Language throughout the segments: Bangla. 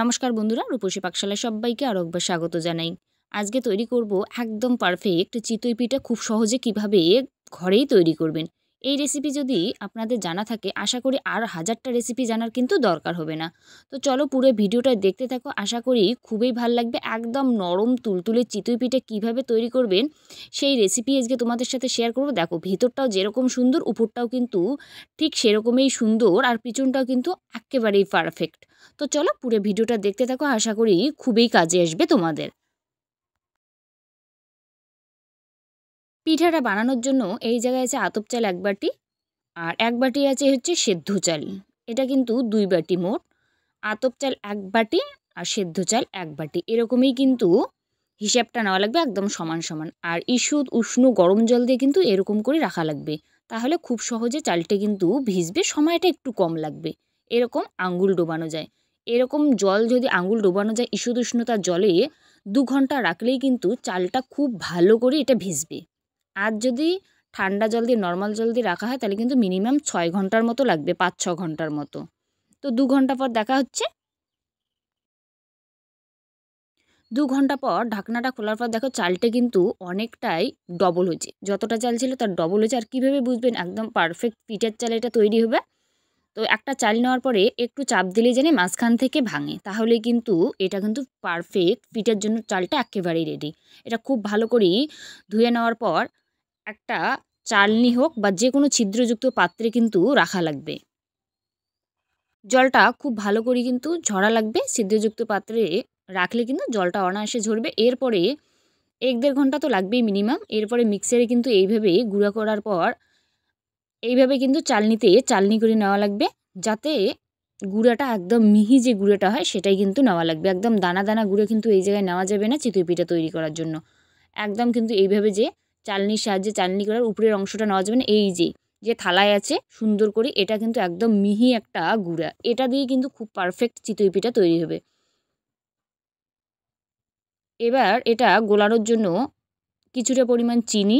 নমস্কার বন্ধুরা রূপসী পাকশালায় সবাইকে আরও একবার স্বাগত জানাই আজকে তৈরি করব একদম পারফেক্ট চিতই পিঠা খুব সহজে কিভাবে ঘরেই তৈরি করবেন এই রেসিপি যদি আপনাদের জানা থাকে আশা করি আর হাজারটা রেসিপি জানার কিন্তু দরকার হবে না তো চলো পুরো ভিডিওটা দেখতে থাকো আশা করি খুবই ভাল লাগবে একদম নরম তুলতুলে চিতই পিঠে কীভাবে তৈরি করবেন সেই রেসিপি আজকে তোমাদের সাথে শেয়ার করবো দেখো ভিতরটাও যেরকম সুন্দর উপরটাও কিন্তু ঠিক সেরকমই সুন্দর আর পিছনটাও কিন্তু একেবারেই পারফেক্ট তো চলো পুরো ভিডিওটা দেখতে থাকো আশা করি খুবই কাজে আসবে তোমাদের পিঠাটা বানানোর জন্য এই জায়গায় আছে আতপ চাল এক বাটি আর এক বাটি আছে হচ্ছে সেদ্ধ চাল এটা কিন্তু দুই বাটি মোট আতপ চাল এক বাটি আর সেদ্ধ চাল এক বাটি এরকমই কিন্তু হিসাবটা নেওয়া লাগবে একদম সমান সমান আর ইস্যুদ উষ্ণ গরম জল দিয়ে কিন্তু এরকম করে রাখা লাগবে তাহলে খুব সহজে চালটা কিন্তু ভিজবে সময়টা একটু কম লাগবে এরকম আঙ্গুল ডোবানো যায় এরকম জল যদি আঙ্গুল ডোবানো যায় ইস্যুদ উষ্ণতার জলে দু ঘন্টা রাখলেই কিন্তু চালটা খুব ভালো করে এটা ভিজবে আর যদি ঠান্ডা জল দিয়ে নর্মাল জল দিয়ে রাখা হয় তাহলে কিন্তু মিনিমাম ছয় ঘন্টার মতো লাগবে পাঁচ ছ ঘন্টার মতো তো দু ঘন্টা পর দেখা হচ্ছে দু ঘন্টা পর ঢাকনাটা খোলার পর দেখো চালটা কিন্তু অনেকটাই ডবল হয়েছে যতটা চাল ছিল তার ডবল হয়েছে আর কীভাবে বুঝবেন একদম পারফেক্ট পিঠের চাল এটা তৈরি হবে তো একটা চাল নেওয়ার পরে একটু চাপ দিলে জানি মাঝখান থেকে ভাঙে তাহলে কিন্তু এটা কিন্তু পারফেক্ট পিঠের জন্য চালটা একেবারেই রেডি এটা খুব ভালো করেই ধুয়ে নেওয়ার পর একটা চালনি হোক বা যে কোনো ছিদ্রযুক্ত পাত্রে কিন্তু রাখা লাগবে জলটা খুব ভালো করে কিন্তু ঝরা লাগবে ছিদ্রযুক্ত পাত্রে রাখলে কিন্তু জলটা অনায়াসে ঝরবে এরপরে এক দেড় ঘন্টা তো লাগবেই মিনিমাম এরপরে মিক্সারে কিন্তু এইভাবে গুঁড়া করার পর এইভাবে কিন্তু চালনিতে চালনি করে নেওয়া লাগবে যাতে গুঁড়াটা একদম মিহি যে গুঁড়াটা হয় সেটাই কিন্তু নেওয়া লাগবে একদম দানা দানা গুঁড়ো কিন্তু এই জায়গায় নেওয়া যাবে না চিতই পিঠা তৈরি করার জন্য একদম কিন্তু এইভাবে যে চালনির সাহায্যে চালনি করার উপরের অংশটা নেওয়া যাবে না এই যে যে থালায় আছে সুন্দর করে এটা কিন্তু একদম মিহি একটা গুঁড়া এটা দিয়ে কিন্তু খুব পারফেক্ট চিতই পিঠা তৈরি হবে এবার এটা গোলানোর জন্য কিছুটা পরিমাণ চিনি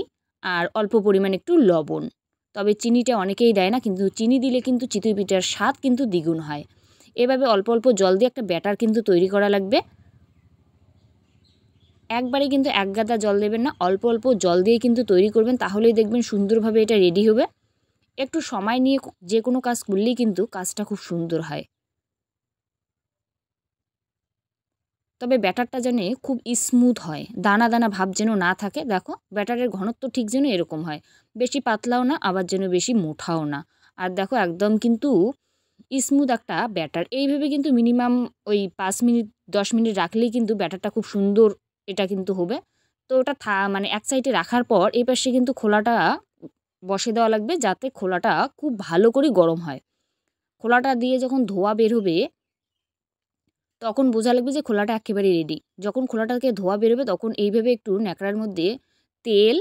আর অল্প পরিমাণ একটু লবণ তবে চিনিটা অনেকেই দেয় না কিন্তু চিনি দিলে কিন্তু চিতই পিঠার স্বাদ কিন্তু দ্বিগুণ হয় এভাবে অল্প অল্প জল দিয়ে একটা ব্যাটার কিন্তু তৈরি করা লাগবে একবারে কিন্তু এক গাদা জল দেবেন না অল্প অল্প জল দিয়ে কিন্তু তৈরি করবেন তাহলেই দেখবেন সুন্দরভাবে এটা রেডি হবে একটু সময় নিয়ে যে কোনো কাজ করলেই কিন্তু কাজটা খুব সুন্দর হয় তবে ব্যাটারটা যেন খুব স্মুথ হয় দানা দানা ভাব যেন না থাকে দেখো ব্যাটারের ঘনত্ব ঠিক যেন এরকম হয় বেশি পাতলাও না আবার যেন বেশি মোটাও না আর দেখো একদম কিন্তু স্মুথ একটা ব্যাটার এইভাবে কিন্তু মিনিমাম ওই পাঁচ মিনিট দশ মিনিট রাখলেই কিন্তু ব্যাটারটা খুব সুন্দর এটা কিন্তু হবে তো ওটা থা মানে এক সাইডে রাখার পর এই পাশে কিন্তু খোলাটা বসে দেওয়া লাগবে যাতে খোলাটা খুব ভালো করে গরম হয় খোলাটা দিয়ে যখন ধোয়া বের হবে তখন বোঝা লাগবে যে খোলাটা একেবারে রেডি যখন খোলাটাকে ধোয়া বেরোবে তখন এইভাবে একটু ন্যাকড়ার মধ্যে তেল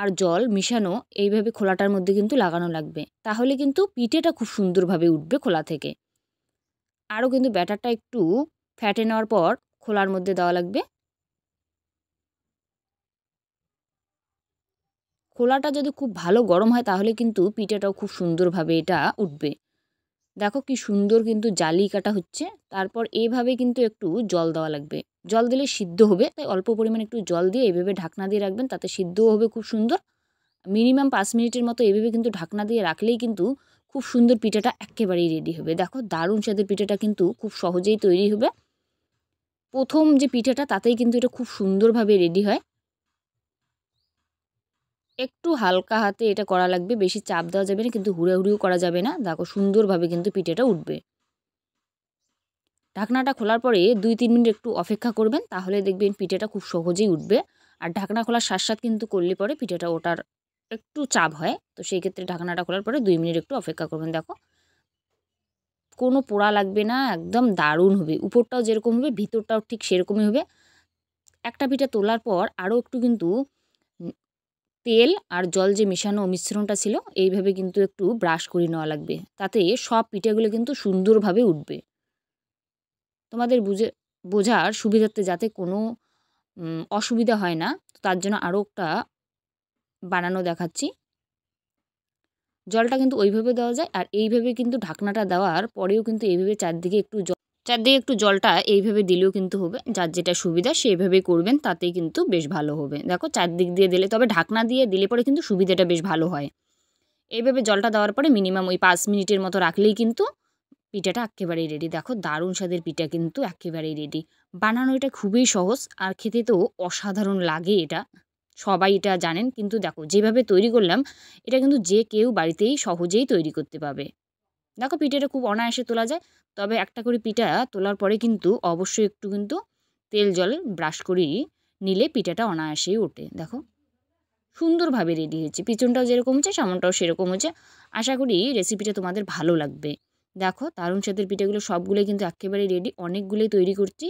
আর জল মিশানো এইভাবে খোলাটার মধ্যে কিন্তু লাগানো লাগবে তাহলে কিন্তু পিঠেটা খুব সুন্দরভাবে উঠবে খোলা থেকে আরও কিন্তু ব্যাটারটা একটু ফ্যাটে নেওয়ার পর খোলার মধ্যে দেওয়া লাগবে খোলাটা যদি খুব ভালো গরম হয় তাহলে কিন্তু পিঠাটাও খুব সুন্দরভাবে এটা উঠবে দেখো কি সুন্দর কিন্তু জালি কাটা হচ্ছে তারপর এভাবে কিন্তু একটু জল দেওয়া লাগবে জল দিলে সিদ্ধ হবে তাই অল্প পরিমাণ একটু জল দিয়ে এভাবে ঢাকনা দিয়ে রাখবেন তাতে সিদ্ধও হবে খুব সুন্দর মিনিমাম পাঁচ মিনিটের মতো এভাবে কিন্তু ঢাকনা দিয়ে রাখলেই কিন্তু খুব সুন্দর পিঠাটা একেবারেই রেডি হবে দেখো দারুণ স্বাদের পিঠাটা কিন্তু খুব সহজেই তৈরি হবে প্রথম যে পিঠাটা তাতেই কিন্তু এটা খুব সুন্দরভাবে রেডি হয় একটু হালকা হাতে এটা করা লাগবে বেশি চাপ দেওয়া যাবে না কিন্তু হুড়িও করা যাবে না দেখো সুন্দরভাবে কিন্তু পিঠেটা উঠবে ঢাকনাটা খোলার পরে দুই তিন মিনিট একটু অপেক্ষা করবেন তাহলে দেখবেন পিঠেটা খুব সহজেই উঠবে আর ঢাকনা খোলার সাথ কিন্তু করলে পরে পিঠেটা ওটার একটু চাপ হয় তো সেই ক্ষেত্রে ঢাকনাটা খোলার পরে দুই মিনিট একটু অপেক্ষা করবেন দেখো কোনো পোড়া লাগবে না একদম দারুণ হবে উপরটাও যেরকম হবে ভিতরটাও ঠিক সেরকমই হবে একটা পিঠা তোলার পর আরও একটু কিন্তু তেল আর জল যে মেশানো মিশ্রণটা ছিল এইভাবে কিন্তু একটু ব্রাশ করে নেওয়া লাগবে তাতে সব পিঠেগুলো কিন্তু সুন্দরভাবে উঠবে তোমাদের বুঝে বোঝার সুবিধার্থে যাতে কোনো অসুবিধা হয় না তার জন্য আরও একটা বানানো দেখাচ্ছি জলটা কিন্তু ওইভাবে দেওয়া যায় আর এইভাবে কিন্তু ঢাকনাটা দেওয়ার পরেও কিন্তু এইভাবে চারদিকে একটু চারদিকে একটু জলটা এইভাবে দিলেও কিন্তু হবে যার যেটা সুবিধা সেইভাবেই করবেন তাতেই কিন্তু বেশ ভালো হবে দেখো চারদিক দিয়ে দিলে তবে ঢাকনা দিয়ে দিলে পরে কিন্তু সুবিধাটা বেশ ভালো হয় এইভাবে জলটা দেওয়ার পরে মিনিমাম ওই পাঁচ মিনিটের মতো রাখলেই কিন্তু পিঠাটা একেবারেই রেডি দেখো দারুণ স্বাদের পিঠা কিন্তু একেবারেই রেডি বানানো এটা খুবই সহজ আর খেতে তো অসাধারণ লাগে এটা সবাই এটা জানেন কিন্তু দেখো যেভাবে তৈরি করলাম এটা কিন্তু যে কেউ বাড়িতেই সহজেই তৈরি করতে পাবে দেখো পিঠাটা খুব অনায়াসে তোলা যায় তবে একটা করে পিঠা তোলার পরে কিন্তু অবশ্যই একটু কিন্তু তেল জল ব্রাশ করি নিলে পিঠাটা অনায়াসেই ওঠে দেখো সুন্দরভাবে রেডি হয়েছে পিছনটাও যেরকম হচ্ছে সামনটাও সেরকম হচ্ছে আশা করি রেসিপিটা তোমাদের ভালো লাগবে দেখো দারুণ সাথের পিঠাগুলো সবগুলোই কিন্তু একেবারে রেডি অনেকগুলোই তৈরি করছি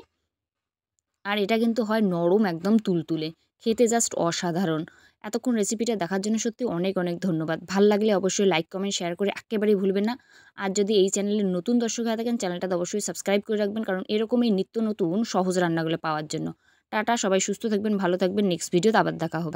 আর এটা কিন্তু হয় নরম একদম তুলতুলে খেতে জাস্ট অসাধারণ এতক্ষণ রেসিপিটা দেখার জন্য সত্যি অনেক অনেক ধন্যবাদ ভাল লাগলে অবশ্যই লাইক কমেন্ট শেয়ার করে একেবারেই ভুলবেন না আর যদি এই চ্যানেলে নতুন দর্শক হয়ে থাকেন চ্যানেলটা অবশ্যই সাবস্ক্রাইব করে রাখবেন কারণ এরকমই নিত্য নতুন সহজ রান্নাগুলো পাওয়ার জন্য টাটা সবাই সুস্থ থাকবেন ভালো থাকবেন নেক্সট ভিডিওতে আবার দেখা হবে